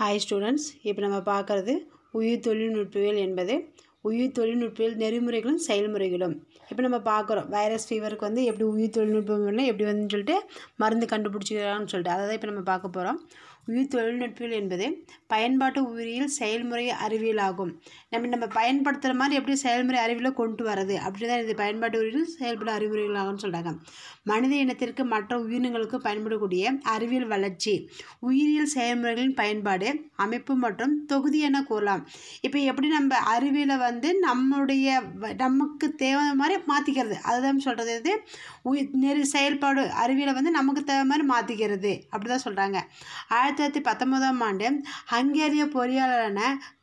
hi students இப்போ நம்ம பார்க்குறது உயிர் தொழில்நுட்பியல் என்பது உயிர் தொழில்நுட்பியல் நெறிமுறைகளும் செயல்முறைகளும் இப்போ நம்ம பார்க்குறோம் வைரஸ் ஃபீவருக்கு வந்து எப்படி உயிர் தொழில்நுட்பம்னா எப்படி வந்துன்னு சொல்லிட்டு மருந்து கண்டுபிடிச்சிக்கிறான்னு சொல்லிட்டு அதை தான் இப்போ நம்ம பார்க்க போகிறோம் உயிர் தொழில்நுட்பியல் என்பது பயன்பாட்டு உயிரியல் செயல்முறை அறிவியல் ஆகும் நம்ம நம்ம பயன்படுத்துகிற மாதிரி எப்படி செயல்முறை அறிவியலை கொண்டு வரது அப்படி தான் இது பயன்பாட்டு உயிரியல் செயல்பட அறிவுரைகளாகும்னு சொல்கிறாங்க மனித இனத்திற்கு மற்ற உயிரினங்களுக்கு பயன்படக்கூடிய அறிவியல் வளர்ச்சி உயிரியல் செயல்முறைகளின் பயன்பாடு அமைப்பு மற்றும் தொகுதி என கூறலாம் இப்போ எப்படி நம்ம அறிவியலை வந்து நம்முடைய நமக்கு தேவை மாதிரி மாற்றிக்கிறது அதுதான் சொல்கிறது இது உயிர் நெரு செயல்பாடு அறிவியலை வந்து நமக்கு தேவை மாதிரி மாற்றிக்கிறது அப்படி தான் சொல்கிறாங்க ஆயிரத்தி ஆயிரத்தி தொள்ளாயிரத்தி பத்தொன்பதாம் ஆண்டு ஹங்கேரிய பொறியாளரான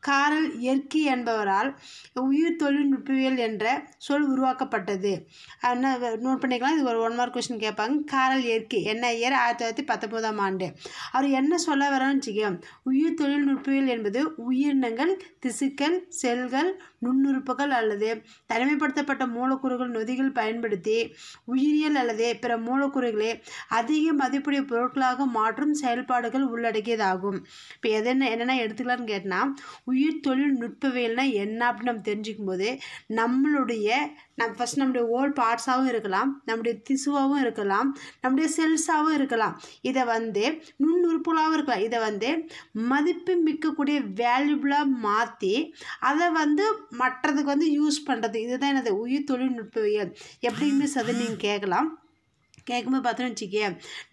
காரல் எர்க்கி என்பவரால் உயிர் தொழில்நுட்பவியல் என்ற சொல் உருவாக்கப்பட்டது நோட் பண்ணிக்கலாம் இது ஒரு ஒன் மார்க் கொஸ்டின் கேட்பாங்க காரல் எர்க்கி என்ன இயர் ஆயிரத்தி தொள்ளாயிரத்தி பத்தொம்போதாம் ஆண்டு அவர் என்ன சொல்ல வரான்னு வச்சுக்கோம் உயிர் தொழில்நுட்பவியல் என்பது உயிரினங்கள் திசுக்கள் செல்கள் நுண்ணுறுப்புகள் அல்லது தனிமைப்படுத்தப்பட்ட மூலக்கூறுகள் நொதிகள் பயன்படுத்தி உயிரியல் அல்லது பிற மூலக்கூறுகளை அதிக மதிப்புடைய பொருட்களாக மாற்றும் செயல்பாடுகள் உள்ளடக்கியதாகும் இப்போ எது என்னென்ன எடுத்துக்கலாம்னு கேட்டால் உயிர் தொழில்நுட்பவியல்னால் என்ன அப்படின்னு நம்ம தெரிஞ்சுக்கும் போது நம்மளுடைய நம் ஃபஸ்ட் நம்முடைய ஓல் பார்ட்ஸாகவும் இருக்கலாம் நம்முடைய திசுவாகவும் இருக்கலாம் நம்முடைய செல்ஸாகவும் இருக்கலாம் இதை வந்து நுண்ணுறுப்புகளாகவும் இருக்கலாம் இதை வந்து மதிப்பு மிக்கக்கூடிய வேல்யூபிளாக மாற்றி அதை வந்து மற்றதுக்கு வந்து யூஸ் பண்ணுறது இதுதான் எனது உயிர் தொழில்நுட்பவியல் எப்படியுமே சது நீங்கள் கேட்கலாம் கேட்கும்போது பார்த்தோன்னு வச்சுக்கே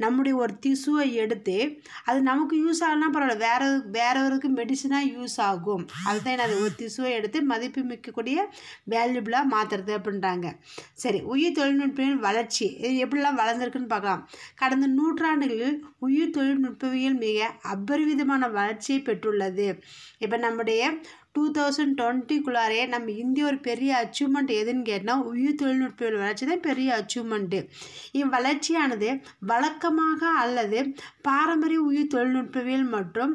நம்முடைய ஒரு திசுவை எடுத்து அது நமக்கு யூஸ் ஆகலாம் பரவாயில்ல வேற வேறவருக்கு மெடிசனாக யூஸ் ஆகும் அதுதான் என்ன ஒரு திசுவை எடுத்து மதிப்பு மிக்கக்கூடிய வேல்யூபிளாக மாற்றுறது அப்படின்றாங்க சரி உயிர் தொழில்நுட்பின் வளர்ச்சி இது எப்படிலாம் வளர்ந்துருக்குன்னு பார்க்கலாம் கடந்த நூற்றாண்டுகளில் உயிர் தொழில்நுட்பவியல் மிக அபரிவிதமான வளர்ச்சியை பெற்றுள்ளது இப்போ நம்முடைய டூ தௌசண்ட் டுவெண்ட்டிக்குள்ளாரே நம்ம இந்திய ஒரு பெரிய அச்சீவ்மெண்ட் எதுன்னு கேட்டால் உயிர் தொழில்நுட்ப வளர்ச்சி தான் பெரிய அச்சீவ்மெண்ட்டு இவ்வளர்ச்சியானது வழக்கமாக அல்லது பாரம்பரிய உயிர் தொழில்நுட்பவியல் மற்றும்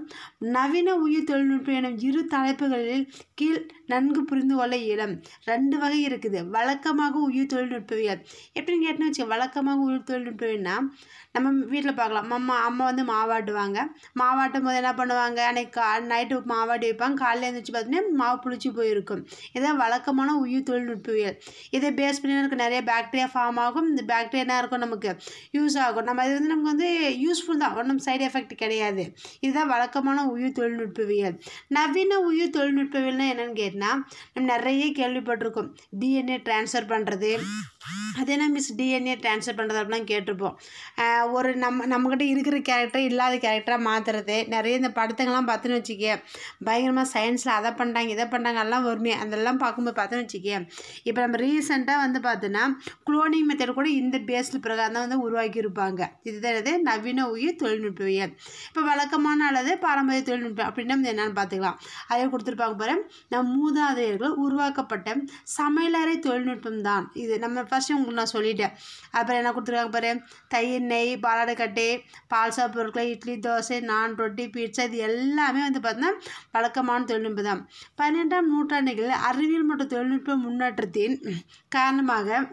நவீன உயிர் தொழில்நுட்பம் எனும் இரு தலைப்புகளில் கீழ் நன்கு புரிந்து கொள்ள இளம் ரெண்டு வகை இருக்குது வழக்கமாக உயிர் தொழில்நுட்பவியல் எப்படின்னு கேட்டோம்னு வச்சு வழக்கமாக உயிர் தொழில்நுட்பவியல்னா நம்ம வீட்டில் பார்க்கலாம் அம்மா அம்மா வந்து மாவாட்டுவாங்க மாவாட்டும் போது என்ன பண்ணுவாங்க அன்னைக்கு நைட்டு மாவாட்டி வைப்பாங்க காலையில் பார்த்து அப்படின்னா மாவு புளிச்சு போயிருக்கும் இதான் வழக்கமான உயிர் தொழில்நுட்பவியல் இதை பேஸ் பண்ணி நமக்கு நிறைய பேக்டீரியா ஃபார்ம் ஆகும் இந்த பேக்டீரியா என்ன இருக்கும் நமக்கு யூஸ் ஆகும் நம்ம இது வந்து நமக்கு வந்து யூஸ்ஃபுல் தான் ஒன்றும் சைடு எஃபெக்ட் கிடையாது இதுதான் வழக்கமான உயிர் தொழில்நுட்பவியல் நவீன உயிர் தொழில்நுட்பவியல்னா என்னென்னு கேட்டால் நம்ம நிறைய கேள்விப்பட்டிருக்கோம் டிஎன்ஏ டிரான்ஸ்ஃபர் பண்ணுறது அதே நான் மிஸ் டிஎன்ஏ டிரான்ஸ்ஃபர் பண்ணுறது அப்படிலாம் கேட்டிருப்போம் ஒரு நம்ம நம்மக்கிட்ட இருக்கிற கேரக்டர் இல்லாத கேரக்டராக மாற்றுறது நிறைய இந்த படத்துங்கள்லாம் பார்த்துன்னு வச்சுக்க பயங்கரமாக சயின்ஸில் அதை பண்ணுறாங்க இதை பண்ணுறாங்க எல்லாம் வருமே அதெல்லாம் பார்க்கும்போது பார்த்தோன்னு வச்சுக்கேன் இப்போ நம்ம ரீசெண்டாக வந்து பார்த்தோன்னா குளோனிங் மெத்தட் கூட இந்த பேஸில் பிரகாரம் தான் வந்து உருவாக்கியிருப்பாங்க இதுதான் என்னது நவீன உயிர் தொழில்நுட்பவியல் இப்போ வழக்கமான அல்லது பாரம்பரிய தொழில்நுட்பம் அப்படின்னா என்னென்னு பார்த்துக்கலாம் அதே கொடுத்துருப்பாங்க பாரு நம் மூதாதையர்கள் உருவாக்கப்பட்ட சமையலறை தொழில்நுட்பம் தான் இது நம்ம ஃபஸ்ட்டு உங்களுக்கு நான் சொல்லிட்டேன் அப்புறம் என்ன கொடுத்துருக்காங்க பாரு தயிர் நெய் பாலாடுக்கட்டை பால்சா பொருட்கள் இட்லி தோசை நான் ரொட்டி பீட்சா இது எல்லாமே வந்து பார்த்தோன்னா வழக்கமான தொழில்நுட்பம் தான் பன்னிரெண்டாம் நூற்றாண்டுகளில் அறிவியல் மற்றும் தொழில்நுட்ப முன்னேற்றத்தின் காரணமாக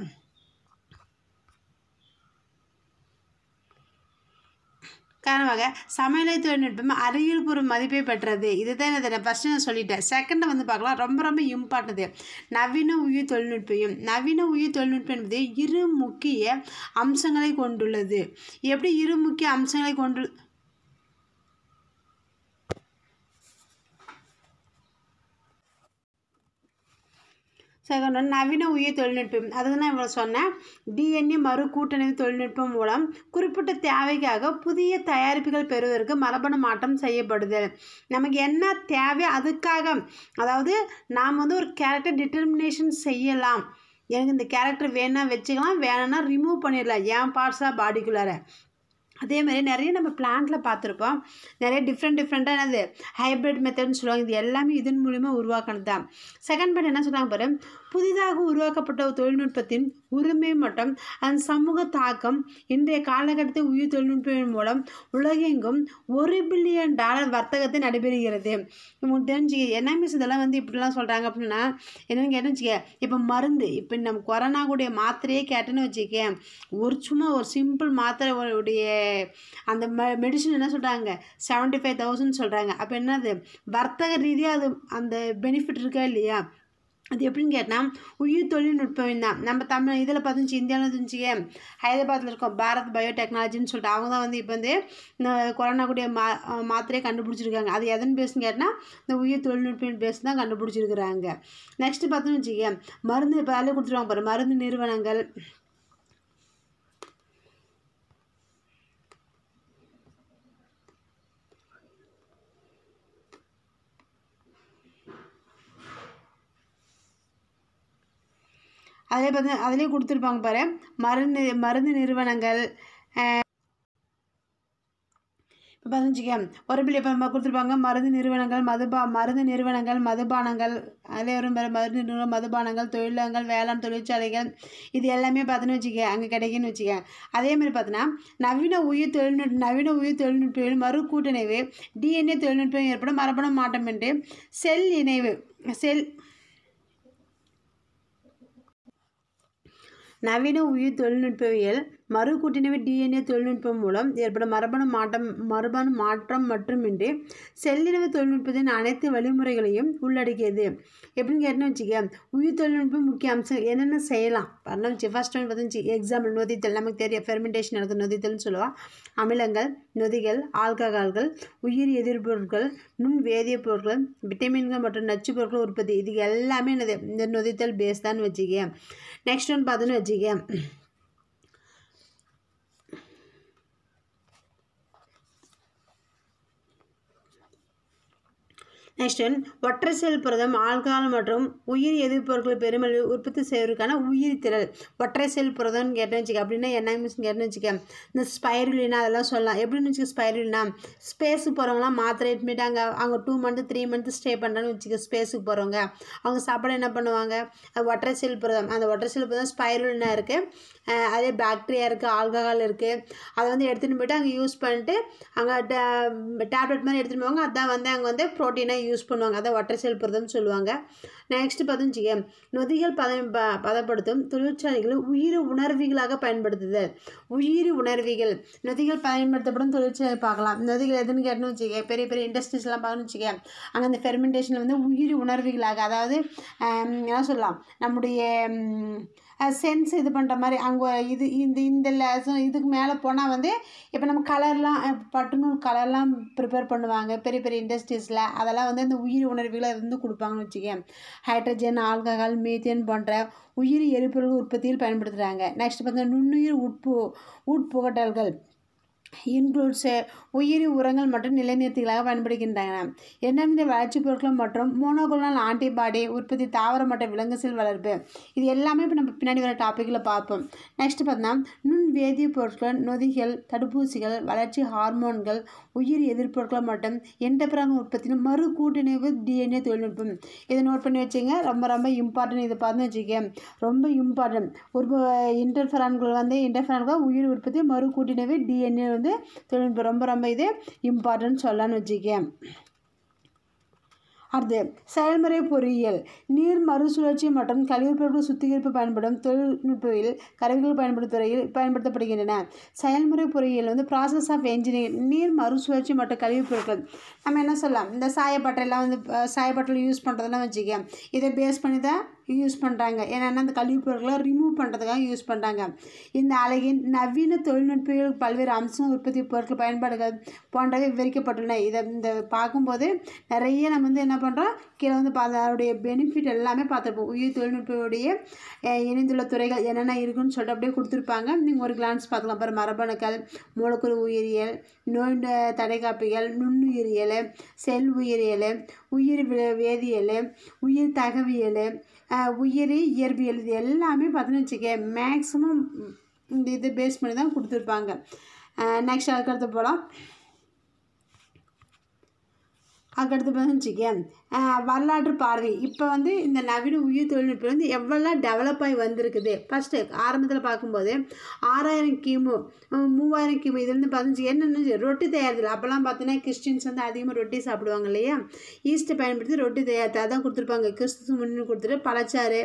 காரணமாக சமையலை தொழில்நுட்பம் அறிவியல்பூர்வ மதிப்பை பெற்றது இதுதான் இதை ஃபஸ்ட்டு நான் சொல்லிட்டேன் செகண்டை வந்து பார்க்கலாம் ரொம்ப ரொம்ப இம்பார்ட்டன்ட்டு நவீன உயிர் தொழில்நுட்பம் நவீன உயிர் தொழில்நுட்பம் என்பது இரு முக்கிய அம்சங்களை கொண்டுள்ளது எப்படி இரு முக்கிய அம்சங்களை கொண்டு செகண்ட் நவீன உயிர் தொழில்நுட்பம் அதுக்கு தான் இவ்வளோ சொன்னேன் டிஎன்ஏ மறு கூட்டணி தொழில்நுட்பம் மூலம் குறிப்பிட்ட தேவைக்காக புதிய தயாரிப்புகள் பெறுவதற்கு மரபணு மாற்றம் செய்யப்படுது நமக்கு என்ன தேவை அதுக்காக அதாவது நாம் வந்து ஒரு கேரக்டர் டிட்டர்மினேஷன் செய்யலாம் எனக்கு இந்த கேரக்டர் வேணால் வச்சுக்கலாம் வேணும்னா ரிமூவ் பண்ணிடலாம் என் பார்ட்ஸாக பாடிக்குள்ளார அதே மாதிரி நிறைய நம்ம பிளான்ட்டில் பார்த்துருப்போம் நிறைய டிஃப்ரெண்ட் டிஃப்ரெண்ட்டாக என்னது ஹைப்ரிட் மெத்தட்னு சொல்லுவாங்க இது எல்லாமே இதன் மூலிமா உருவாக்கினது தான் செகண்ட் பாயிண்ட் என்ன சொல்கிறாங்க பாரு புதிதாக உருவாக்கப்பட்ட தொழில்நுட்பத்தின் உரிமை மற்றும் அதன் சமூக தாக்கம் இன்றைய காலகட்டத்தில் உயிர் தொழில்நுட்பம் மூலம் உலகெங்கும் ஒரு பில்லியன் டாலர் வர்த்தகத்தை நடைபெறுகிறது உங்களுக்கு தெரிஞ்சுக்க என்ன மிஸ் இதெல்லாம் வந்து இப்படிலாம் சொல்கிறாங்க அப்படின்னா என்னென்னு கேட்டேன்னு இப்போ மருந்து இப்போ நம்ம கொரோனா கூடிய மாத்திரையே கேட்டேன்னு வச்சுக்கேன் ஒரு சும்மா ஒரு சிம்பிள் மாத்திரை உடைய அந்த மெ மெடிசன் என்ன சொல்கிறாங்க செவன்ட்டி ஃபைவ் தௌசண்ட் சொல்கிறாங்க அப்போ என்னது வர்த்தக ரீதியாக அது அந்த பெனிஃபிட் இருக்கா இல்லையா அது எப்படின்னு கேட்டால் உயிர் தொழில்நுட்பம் தான் நம்ம தமிழ் இதில் பார்த்துச்சு இந்தியாவில் இருந்துச்சுங்க ஹைதராபாத்தில் இருக்கோம் பாரத் பயோடெக்னாலஜின்னு சொல்லிட்டு அவங்க தான் வந்து இப்போ வந்து இந்த கொரோனா கூடிய மா மாத்திரையை கண்டுபிடிச்சிருக்காங்க அது எதன் பேசுன்னு கேட்டால் இந்த உயிர் தொழில்நுட்பம் பேஸ் தான் கண்டுபிடிச்சிருக்கிறாங்க நெக்ஸ்ட்டு பார்த்தோன்னு வச்சுக்கேன் மருந்து இப்போ அதில் கொடுத்துருவாங்க பாரு மருந்து நிறுவனங்கள் அதே பார்த்து அதிலே கொடுத்துருப்பாங்க பாரு மருந்து மருந்து நிறுவனங்கள் இப்போ பதினஞ்சுக்க ஒரு பிள்ளை இப்போ நம்ம கொடுத்துருப்பாங்க மருந்து நிறுவனங்கள் மதுபா மருந்து நிறுவனங்கள் மதுபானங்கள் அதே ஒரு மருந்து நிறுவனம் மதுபானங்கள் தொழிலகங்கள் வேளாண் தொழிற்சாலைகள் இது எல்லாமே பார்த்துன்னு வச்சுக்க அங்கே கிடைக்குன்னு வச்சுக்க மாதிரி பார்த்தோன்னா நவீன உயிர் தொழில்நுட்ப நவீன உயிர் தொழில்நுட்பங்கள் கூட்டணிவு டிஎன்ஏ தொழில்நுட்பம் ஏற்படும் மரபணு என்று செல் இணைவு செல் நவீன உயிர் தொழில்நுட்பவியல் மறுகூட்டினவை டிஎன்ஏ தொழில்நுட்பம் மூலம் ஏற்படும் மரபணு மாற்றம் மரபணு மாற்றம் மட்டுமின்றி செல்லினவு தொழில்நுட்பத்தின் அனைத்து வழிமுறைகளையும் உள்ளடக்கியது எப்படின்னு கேட்டு வச்சுக்க உயிர் தொழில்நுட்பம் முக்கிய அம்சம் என்னென்ன செய்யலாம் பண்ணலாம் வச்சு ஃபஸ்ட் ஒன் பார்த்து எக்ஸாம்பிள் நொதித்தல் நமக்கு தெரியும் ஃபெர்மெண்டேஷன் நடக்கும் நொதித்தல்னு சொல்லுவா அமிலங்கள் நொதிகள் ஆல்கஹால்கள் உயிர் எதிர்பொருட்கள் நுண் வேதிய பொருட்கள் விட்டமின்கள் மற்றும் நச்சு பொருட்கள் உற்பத்தி இது எல்லாமே இந்த நொதித்தல் பேஸ் தான் வச்சுக்க நெக்ஸ்ட் ஒன் பார்த்தோன்னு வச்சுக்க நெக்ஸ்ட் ஒற்றை செல் புரதம் ஆல்கால் மற்றும் உயிர் எதிர்ப்பொருட்களை பெருமளவில் உற்பத்தி செய்வதற்கான உயிர் திரள் ஒற்றை செல் புரதம் கேட்டேன்னு வச்சுக்க அப்படின்னா என்ன கேட்டேன்னு வச்சுக்க இந்த ஸ்பைரலினா அதெல்லாம் சொல்லலாம் எப்படின்னு வச்சுக்க ஸ்பைரலினா ஸ்பேஸுக்கு போகிறவங்களாம் மாத்திரை எட்மிட் அங்கே அவங்க two month three month stay பண்ணுறேன்னு வச்சுக்க ஸ்பேஸுக்கு போகிறவங்க அவங்க சாப்பாடு என்ன பண்ணுவாங்க ஒற்றை செல் புரதம் அந்த ஒற்றை செல் புரதம் ஸ்பைரலினா இருக்குது அதே பாக்டீரியா இருக்குது ஆல்கஹால் இருக்குது அதை வந்து எடுத்துகிட்டு போயிட்டு அங்கே யூஸ் பண்ணிட்டு அங்கே டேப்லெட் மாதிரி எடுத்துகிட்டு போவாங்க அதுதான் வந்து அங்கே வந்து ப்ரோட்டீனாக யூஸ் பண்ணுவாங்க அதை ஒற்றை செல் புரதம்னு சொல்லுவாங்க நெக்ஸ்ட் பதினஞ்சு நொதிகள் பத பதப்படுத்தும் தொழிற்சாலைகளை உயிர் உணர்விகளாக பயன்படுத்துதல் உயிர் உணர்விகள் நொதிகள் பயன்படுத்தப்படும் தொழிற்சாலை பார்க்கலாம் நொதிகள் எதுன்னு கேட்டணும் வச்சுக்க பெரிய பெரிய இண்டஸ்ட்ரீஸ்லாம் பார்க்கணும்னு வச்சுக்க அங்கே அந்த ஃபெர்மெண்டேஷனில் வந்து உயிர் உணர்விகளாக அதாவது என்ன சொல்லலாம் நம்முடைய சென்ஸ் இது பண்ணுற மாதிரி அங்கே இது இந்த இந்த இதுக்கு மேலே போனால் வந்து இப்போ நம்ம கலர்லாம் பட்டுநூல் கலர்லாம் ப்ரிப்பேர் பண்ணுவாங்க பெரிய பெரிய இண்டஸ்ட்ரீஸில் அதெல்லாம் வந்து வந்து அந்த உயிர் உணர்வுகளை இருந்து கொடுப்பாங்கன்னு வச்சுக்கேன் ஹைட்ரஜன் ஆல்கஹால் மீத்தேன் போன்ற உயிர் எரிபொருள் உற்பத்தியில் பயன்படுத்துகிறாங்க நெக்ஸ்ட் பார்த்தீங்கன்னா நுண்ணுயிர் உட்பு உட்புகட்டல்கள் இன்க்ளூட்ஸு உயிரி உரங்கள் மற்றும் நிலைநிறுத்திகளாக பயன்படுகின்றன எண்ணெய் வளர்ச்சிப் பொருட்கள் மற்றும் மோனோகுலால் ஆன்டிபாடி உற்பத்தி தாவரம் மற்றும் விலங்கு செல் வளர்ப்பு இது எல்லாமே இப்போ நம்ம பின்னாடி வர டாப்பிக்கில் பார்ப்போம் நெக்ஸ்ட் பார்த்தோம்னா நுண் வேதிய பொருட்கள் நொதிகள் தடுப்பூசிகள் வளர்ச்சி ஹார்மோன்கள் உயிர் எதிர்ப்பொருட்கள் மற்றும் எண்டபிராங்க உற்பத்தியும் மறு கூட்டணிவு டிஎன்ஏ தொழில்நுட்பம் இதை நோட் பண்ணி வச்சுங்க ரொம்ப ரொம்ப இம்பார்ட்டன்ட் இதை பார்த்து வச்சுக்க ரொம்ப இம்பார்ட்டன்ட் ஒரு இன்டர்ஃபரான்கள் வந்து இன்டர்ஃபரான்கள் உயிர் உற்பத்தி மறு கூட்டணிவு டிஎன்ஏ வந்து வந்து தொழில்நுட்பம் ரொம்ப ரொம்ப இது இம்பார்ட்டன்ட் சொல்லணும்னு வச்சுக்கேன் அடுத்து செயல்முறை பொறியியல் நீர் மறுசுழற்சி மற்றும் கழிவுப்பொருட்கள் சுத்திகரிப்பு பயன்படும் தொழில்நுட்பில் கருவிகள் பயன்படும் துறையில் பயன்படுத்தப்படுகின்றன செயல்முறை பொறியியல் வந்து ப்ராசஸ் ஆஃப் என்ஜினியரிங் நீர் மறுசுழற்சி மற்றும் கழிவுப்பொருட்கள் பொருட்கள் நம்ம என்ன சொல்லலாம் இந்த எல்லாம் வந்து சாயப்பட்டல் யூஸ் பண்ணுறதெல்லாம் வச்சுக்கேன் இதை பேஸ் பண்ணி தான் யூஸ் பண்ணுறாங்க ஏன்னா அந்த பொருட்களை ரிமூவ் பண்ணுறதுக்காக யூஸ் பண்ணுறாங்க இந்த அழகின் நவீன தொழில்நுட்பங்கள் பல்வேறு அம்சம் உற்பத்தி பொருட்கள் பயன்பாடுகள் போன்றவை விவரிக்கப்பட்டுள்ளன இதை இந்த பார்க்கும்போது நிறைய நம்ம வந்து என்ன பண்ணுறோம் கீழே வந்து அதனுடைய பெனிஃபிட் எல்லாமே பார்த்துருப்போம் உயிர் தொழில்நுட்பத்துடைய இணைந்துள்ள துறைகள் என்னென்ன இருக்குன்னு சொல்லிட்டு அப்படியே கொடுத்துருப்பாங்க நீங்கள் ஒரு கிளான்ஸ் பார்க்கலாம் அப்புறம் மரபணுக்கள் மூலக்கூறு உயிரியல் நோய் தடைகாப்பிகள் நுண்ணுயிரியல் செல் உயிரியல் உயிர் வேதியியல் உயிர் தகவியல் உயிர் இயற்பியல் இது எல்லாமே பார்த்தீங்கன்னு வச்சுக்க மேக்ஸிமம் இந்த இது பேஸ் பண்ணி தான் கொடுத்துருப்பாங்க நெக்ஸ்ட் அதுக்கடுத்து போகலாம் அதுக்கடுத்து பார்த்தோன்னு வச்சுக்க வரலாற்று பார்வை இப்போ வந்து இந்த நவீன உயிர் தொழில்நுட்பம் வந்து எவ்வளோலாம் டெவலப் ஆகி வந்திருக்குது ஃபஸ்ட்டு ஆரம்பத்தில் பார்க்கும்போது ஆறாயிரம் கிமு மூவாயிரம் கிமு இதுலேருந்து பார்த்துச்சு என்னென்னு ரொட்டி தயாரித்தல் அப்போல்லாம் பார்த்தீங்கன்னா கிறிஸ்டின்ஸ் வந்து அதிகமாக ரொட்டி சாப்பிடுவாங்க இல்லையா ஈஸ்ட்டை பயன்படுத்தி ரொட்டி தயாரித்து அதான் கொடுத்துருப்பாங்க கிறிஸ்து முன்னு கொடுத்துட்டு பழச்சாறு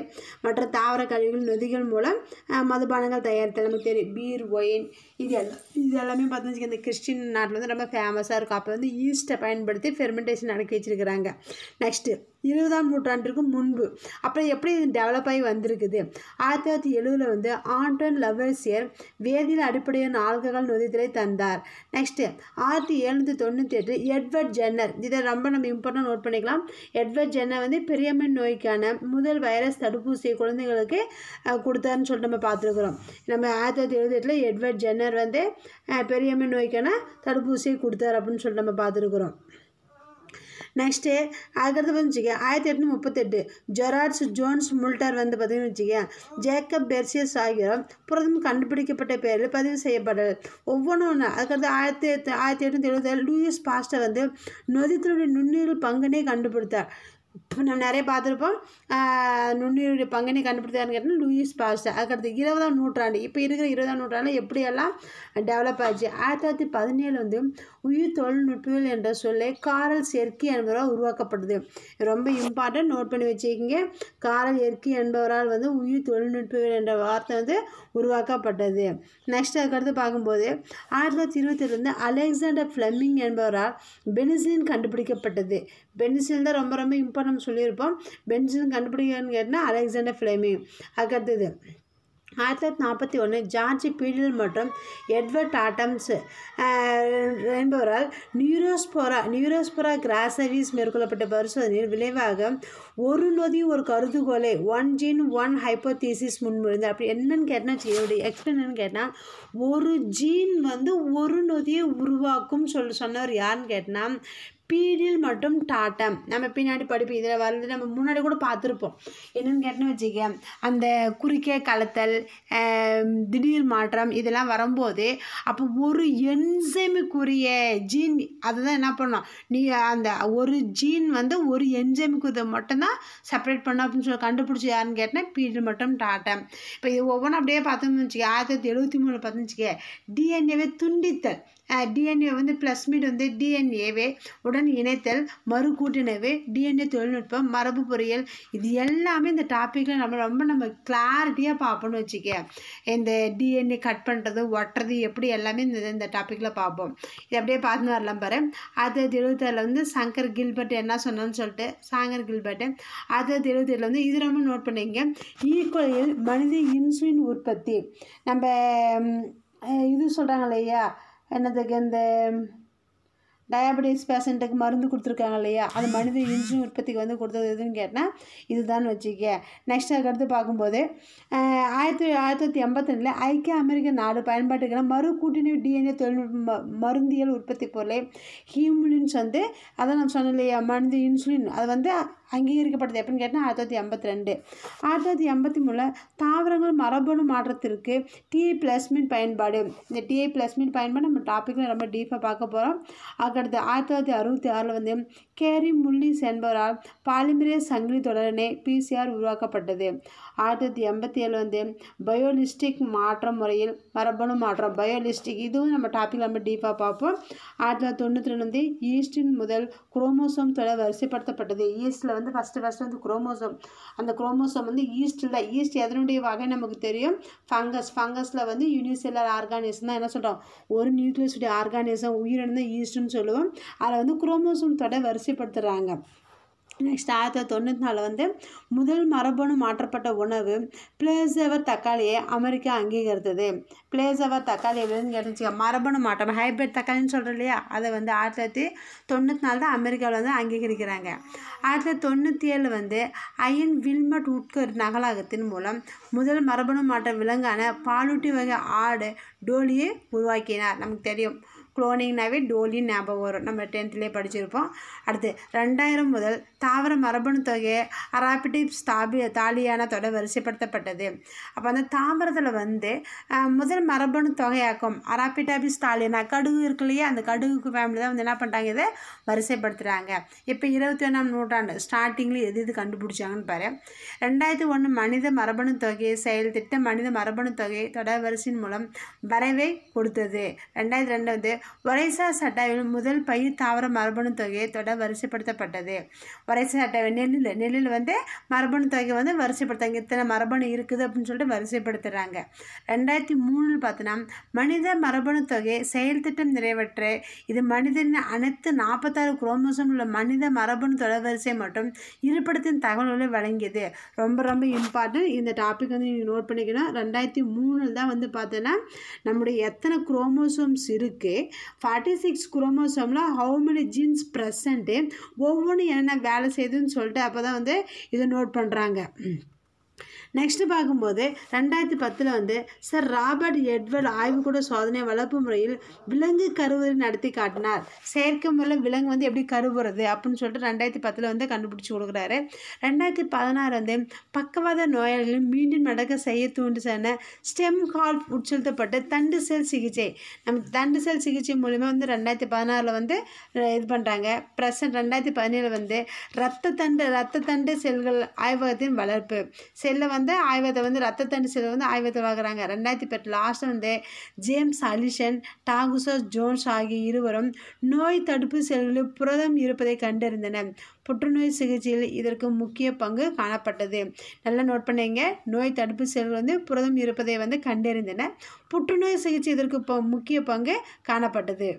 மற்ற தாவர கழிவுகள் நொதிகள் மூலம் மதுபானங்கள் தயாரித்தல் நமக்கு தெரியும் பீர் ஒயின் இது எல்லாம் இது எல்லாமே பார்த்தீங்கன்னா இந்த கிறிஸ்டின் நாட்டில் வந்து ரொம்ப ஃபேமஸாக இருக்கும் அப்போ வந்து ஈஸ்ட்டை பயன்படுத்தி ஃபெர்மெண்டேஷன் நடக்க வச்சிருக்கிறாங்க நெக்ஸ்ட்டு இருபதாம் நூற்றாண்டிற்கு முன்பு அப்புறம் எப்படி இது டெவலப் ஆகி வந்திருக்குது ஆயிரத்தி தொள்ளாயிரத்தி எழுபதில் வந்து ஆண்டன் லவர்சியர் வேதியில் அடிப்படையான ஆல்கஹால் நொதித்தலை தந்தார் நெக்ஸ்ட்டு ஆயிரத்தி எழுநூற்றி தொண்ணூற்றி எட்டு எட்வர்ட் ஜென்னர் இதை ரொம்ப நம்ம இம்பார்ட்டன்ட் நோட் பண்ணிக்கலாம் எட்வர்ட் ஜென்னர் வந்து பெரியமின் நோய்க்கான முதல் வைரஸ் தடுப்பூசியை குழந்தைங்களுக்கு கொடுத்தாருன்னு சொல்லிட்டு நம்ம பார்த்துருக்குறோம் நம்ம ஆயிரத்தி தொள்ளாயிரத்தி எழுபத்தி எட்டில் எட்வர்ட் ஜென்னர் வந்து பெரியமின் நோய்க்கான தடுப்பூசியை கொடுத்தார் அப்படின்னு சொல்லிட்டு நம்ம பார்த்துருக்குறோம் நெக்ஸ்ட்டு அதுக்கடுத்து வந்து பார்த்துச்சுக்க ஆயிரத்தி எட்நூற்றி முப்பத்தெட்டு ஜொராட்ஸ் ஜோன்ஸ் முல்டர் வந்து பார்த்திங்கன்னு வச்சுக்க ஜேக்கப் பெர்சியஸ் ஆகியோரும் புரதம் கண்டுபிடிக்கப்பட்ட பேரில் பதிவு செய்யப்படல் ஒவ்வொன்றும் ஒன்று அதுக்கடுத்து ஆயிரத்தி எட்டு ஆயிரத்தி எட்நூத்தி எழுபத்தி லூயிஸ் பாஸ்டர் வந்து நொதித்தலுடைய நுண்ணுயிர் பங்கினை கண்டுபிடித்தார் இப்போ நம்ம நிறைய பார்த்துருப்போம் நுண்ணுயிரிய பங்கினை கண்டுபிடித்தாருன்னு கேட்டால் லூயிஸ் பாஸ்டர் அதுக்கடுத்து இருபதாம் நூற்றாண்டு இப்போ இருக்கிற இருபதாம் நூற்றாண்டில் எப்படியெல்லாம் டெவலப் ஆச்சு ஆயிரத்தி தொள்ளாயிரத்தி பதினேழு வந்து உயிர் தொழில்நுட்பியல் என்ற சொல்லை காரல் செர்க்கி என்பவரால் உருவாக்கப்பட்டது ரொம்ப இம்பார்ட்டன்ட் நோட் பண்ணி வச்சுக்கிங்க காரல் எர்க்கி என்பவரால் வந்து உயிர் தொழில்நுட்பியல் என்ற வார்த்தை வந்து உருவாக்கப்பட்டது நெக்ஸ்ட் அதுக்கடுத்து பார்க்கும்போது ஆயிரத்தி தொள்ளாயிரத்தி இருபத்திலிருந்து அலெக்சாண்டர் ஃப்ளெமிங் என்பவரால் பெனிசிலின் கண்டுபிடிக்கப்பட்டது பென்சில் தான் ரொம்ப ரொம்ப இம்பார்ட்டன்ட் சொல்லியிருப்போம் பென்சில் கண்டுபிடிக்கணும்னு கேட்டால் அலெக்சாண்டர் ஃப்ளெமிங் அதுக்கடுத்தது ஆயிரத்தி தொள்ளாயிரத்தி நாற்பத்தி ஒன்று ஜார்ஜ் பீடில் மற்றும் எட்வர்ட் ஆட்டம்ஸ் என்பவரால் நியூரோஸ்போரா நியூரோஸ்போரா கிராசரிஸ் மேற்கொள்ளப்பட்ட பரிசோதனையில் விளைவாக ஒரு நொதி ஒரு கருதுகோலை ஒன் ஜீன் ஒன் ஹைப்போதீசிஸ் முன்மொழிந்து அப்படி என்னன்னு கேட்டால் என்னுடைய கேட்டால் ஒரு ஜீன் வந்து ஒரு நொதியை உருவாக்கும் சொல்லி சொன்னவர் யாருன்னு கேட்டால் பீடில் மட்டும் டாட்டம் நம்ம பின்னாடி படிப்பு இதில் வர்றது நம்ம முன்னாடி கூட பார்த்துருப்போம் என்னென்னு கேட்டேன்னு வச்சுக்க அந்த குறுக்கே கலத்தல் திடீர் மாற்றம் இதெல்லாம் வரும்போது அப்போ ஒரு என்சைமுக்குரிய ஜீன் அதுதான் என்ன பண்ணோம் நீ அந்த ஒரு ஜீன் வந்து ஒரு என்சைமுக்குரிய மட்டும்தான் செப்பரேட் பண்ண அப்படின்னு சொல்லி கண்டுபிடிச்சி யாருன்னு கேட்டால் பீடில் மட்டும் டாட்டம் இப்போ இது ஒவ்வொன்றும் அப்படியே பார்த்தோம்னு வச்சுக்க ஆயிரத்தி தொள்ளாயிரத்தி எழுபத்தி மூணு பார்த்தோம்னு வச்சுக்க டிஎன்ஏவை துண்டித்தல் டிஎன்ஏ வந்து ப்ளஸ் மீட் வந்து டிஎன்ஏவே உடல் உடன் இணைத்தல் மறு கூட்டினவு டிஎன்ஏ தொழில்நுட்பம் மரபு பொறியியல் இது எல்லாமே இந்த டாப்பிக்கில் நம்ம ரொம்ப நம்ம கிளாரிட்டியாக பார்ப்போம்னு வச்சுக்க இந்த டிஎன்ஏ கட் பண்ணுறது ஒட்டுறது எப்படி எல்லாமே இந்த இந்த டாப்பிக்கில் பார்ப்போம் இது அப்படியே பார்த்துன்னு வரலாம் பாரு அதை எழுபத்தாறில் வந்து சங்கர் கில்பர்ட் என்ன சொன்னான்னு சொல்லிட்டு சாங்கர் கில்பர்ட் அதை எழுபத்தேழில் வந்து இது ரொம்ப நோட் பண்ணிங்க ஈக்குவலில் மனித இன்சுலின் உற்பத்தி நம்ம இது சொல்கிறாங்க இல்லையா என்னதுக்கு இந்த டயபெட்டிஸ் பேஷண்ட்டுக்கு மருந்து கொடுத்துருக்காங்க இல்லையா அது மனித இன்சுலின் உற்பத்திக்கு வந்து கொடுத்தது எதுன்னு கேட்டால் இதுதான் வச்சுக்க நெக்ஸ்ட் அதுக்கடுத்து பார்க்கும்போது ஆயிரத்தி ஆயிரத்தி தொள்ளாயிரத்தி எண்பத்தி ரெண்டில் ஐக்கிய அமெரிக்க நாடு பயன்பாட்டுக்கான மறு கூட்டணி டிஎன்ஏ தொழில்நுட்ப மருந்தியல் உற்பத்தி பொருளை ஹியூமிலின்ஸ் வந்து அதை நான் சொன்னேன் இல்லையா மனித இன்சுலின் அது வந்து அங்கீகரிக்கப்பட்டது எப்படின்னு கேட்டால் ஆயிரத்தி தொள்ளாயிரத்தி எண்பத்தி ரெண்டு ஆயிரத்தி தொள்ளாயிரத்தி எண்பத்தி மூணில் தாவரங்கள் மரபணு மாற்றத்திற்கு டிஏ பிளஸ்மின் பயன்பாடு இந்த டிஏ பிளஸ்மின் பயன்பாடு நம்ம டாப்பிக்கில் ரொம்ப டீப்பாக பார்க்க போகிறோம் அது அடுத்து ஆயிரத்தி தொள்ளாயிரத்தி அறுபத்தி ஆறில் வந்து கேரி முல்லிஸ் என்பவரால் பாலிமரேஸ் சங்கிலி தொடரினை பிசிஆர் உருவாக்கப்பட்டது ஆயிரத்தி தொள்ளாயிரத்தி எண்பத்தி ஏழு வந்து பயோலிஸ்டிக் மாற்றம் முறையில் மரபணு மாற்றம் பயோலிஸ்டிக் இதுவும் நம்ம டாப்பிக் நம்ம டீப்பாக பார்ப்போம் ஆயிரத்தி தொள்ளாயிரத்தி தொண்ணூற்றி ரெண்டு வந்து ஈஸ்டின் முதல் குரோமோசோம் தொடர் வரிசைப்படுத்தப்பட்டது ஈஸ்டில் வந்து ஃபஸ்ட்டு ஃபஸ்ட்டு வந்து குரோமோசோம் அந்த குரோமோசோம் வந்து ஈஸ்டில் தான் ஈஸ்ட் எதனுடைய வகை நமக்கு தெரியும் ஃபங்கஸ் ஃபங்கஸில் வந்து யூனிசெல்லர் ஆர்கானிசம் தான் என்ன சொல்கிறோம் ஒரு நியூக்ளியஸுடைய ஆர்கானிசம் உயிரிழந்த ஈஸ்ட்னு சொல்லுவோம் சொல்லுவோம் அதில் வந்து குரோமோசோம் தொடை வரிசைப்படுத்துகிறாங்க நெக்ஸ்ட் ஆயிரத்தி தொண்ணூற்றி நாலு வந்து முதல் மரபணு மாற்றப்பட்ட உணவு பிளேசவர் தக்காளியை அமெரிக்கா அங்கீகரித்தது பிளேசவர் தக்காளி எப்படின்னு கேட்டுச்சு மரபணு மாற்றம் ஹைப்ரிட் தக்காளின்னு சொல்கிறோம் இல்லையா அதை வந்து ஆயிரத்தி தொள்ளாயிரத்தி தொண்ணூற்றி நாலு தான் அமெரிக்காவில் வந்து அங்கீகரிக்கிறாங்க ஆயிரத்தி தொள்ளாயிரத்தி தொண்ணூற்றி ஏழு வந்து அயன் வில்மட் உட்கர் நகலாகத்தின் மூலம் முதல் மரபணு மாற்றம் விலங்கான பாலூட்டி வகை ஆடு டோலியை உருவாக்கினார் நமக்கு தெரியும் குளோனிங்னாவே டோலின்னு ஞாபகம் வரும் நம்ம டென்த்லேயே படிச்சிருப்போம் அடுத்து ரெண்டாயிரம் முதல் தாவர மரபணு தொகை அராபிடிப்ஸ் தாபி தாலியான தொடர் வரிசைப்படுத்தப்பட்டது அப்போ அந்த தாவரத்தில் வந்து முதல் மரபணு தொகையாக்கும் அராபிடாபிஸ் தாலினா கடுகு இருக்கு இல்லையா அந்த கடுகுக்கு ஃபேமிலி தான் வந்து என்ன பண்ணுறாங்க இதை வரிசைப்படுத்துகிறாங்க இப்போ இருபத்தி ஒன்றாம் நூற்றாண்டு ஸ்டார்டிங்கில் எது இது கண்டுபிடிச்சாங்கன்னு பாரு ரெண்டாயிரத்தி ஒன்று மனித மரபணு தொகை செயல் திட்டம் மனித மரபணு தொகை தொடர் வரிசையின் மூலம் வரைவை கொடுத்தது ரெண்டாயிரத்தி ரெண்டு வந்து ஒரைசா சட்டாவில் முதல் பயிர் தாவர மரபணு தொகையை தொட வரிசைப்படுத்தப்பட்டது ஒரைசா சட்டாவின் நெல்லில் நெல்லில் வந்து மரபணு தொகை வந்து வரிசைப்படுத்தாங்க இத்தனை மரபணு இருக்குது அப்படின்னு சொல்லிட்டு வரிசைப்படுத்துகிறாங்க ரெண்டாயிரத்தி மூணில் பார்த்தோன்னா மனித மரபணு தொகை செயல் திட்டம் நிறைவேற்ற இது மனிதனின் அனைத்து நாற்பத்தாறு குரோமோசம் உள்ள மனித மரபணு வரிசை மற்றும் இருப்படத்தின் தகவல்களை வழங்கியது ரொம்ப ரொம்ப இம்பார்ட்டன்ட் இந்த டாபிக் வந்து நீங்கள் நோட் பண்ணிக்கணும் ரெண்டாயிரத்தி மூணில் தான் வந்து பார்த்தோன்னா நம்முடைய எத்தனை குரோமோசோம்ஸ் இருக்குது ஃபார்ட்டி சிக்ஸ் குரோமோசோமில் ஹவு மெனி ஜீன்ஸ் ப்ரெசண்ட்டு ஒவ்வொன்றும் என்னென்ன வேலை செய்யுதுன்னு சொல்லிட்டு அப்போ தான் வந்து இதை நோட் பண்ணுறாங்க நெக்ஸ்ட் பார்க்கும்போது ரெண்டாயிரத்தி பத்தில் வந்து சர் ராபர்ட் எட்வர்ட் ஆய்வுக்கூட சோதனை வளர்ப்பு முறையில் விலங்கு கருவுறு நடத்தி காட்டினார் செயற்கை முறையில் விலங்கு வந்து எப்படி கருவுறது அப்படின்னு சொல்லிட்டு ரெண்டாயிரத்தி பத்தில் வந்து கண்டுபிடிச்சி கொடுக்குறாரு ரெண்டாயிரத்தி பதினாறு வந்து பக்கவாத நோயாளிகளை மீண்டும் நடக்க செய்ய தூண்டு சேர்ந்த ஸ்டெம் கால் உட்செலுத்தப்பட்டு தண்டு செல் சிகிச்சை நம்ம தண்டு செல் சிகிச்சை மூலிமா வந்து ரெண்டாயிரத்தி பதினாறில் வந்து இது பண்ணுறாங்க ப்ரெசன்ட் ரெண்டாயிரத்தி பதினேழு வந்து ரத்த தண்டு ரத்த தண்டு செல்கள் ஆய்வகத்தின் வளர்ப்பு செல்லை வந்து ஆய்வத்தை வந்து ரத்த தண்டு செல்கள் வந்து ஆய்வத்தை வாங்குறாங்க ரெண்டாயிரத்தி பத்து லாஸ்ட் வந்து ஜேம்ஸ் அலிஷன் டாகுசோ ஜோன்ஸ் ஆகிய இருவரும் நோய் தடுப்பு செல்களில் புரதம் இருப்பதை கண்டறிந்தனர் புற்றுநோய் சிகிச்சையில் இதற்கு முக்கிய பங்கு காணப்பட்டது நல்லா நோட் பண்ணிங்க நோய் தடுப்பு செல்கள் வந்து புரதம் இருப்பதை வந்து கண்டறிந்தன புற்றுநோய் சிகிச்சை இதற்கு முக்கிய பங்கு காணப்பட்டது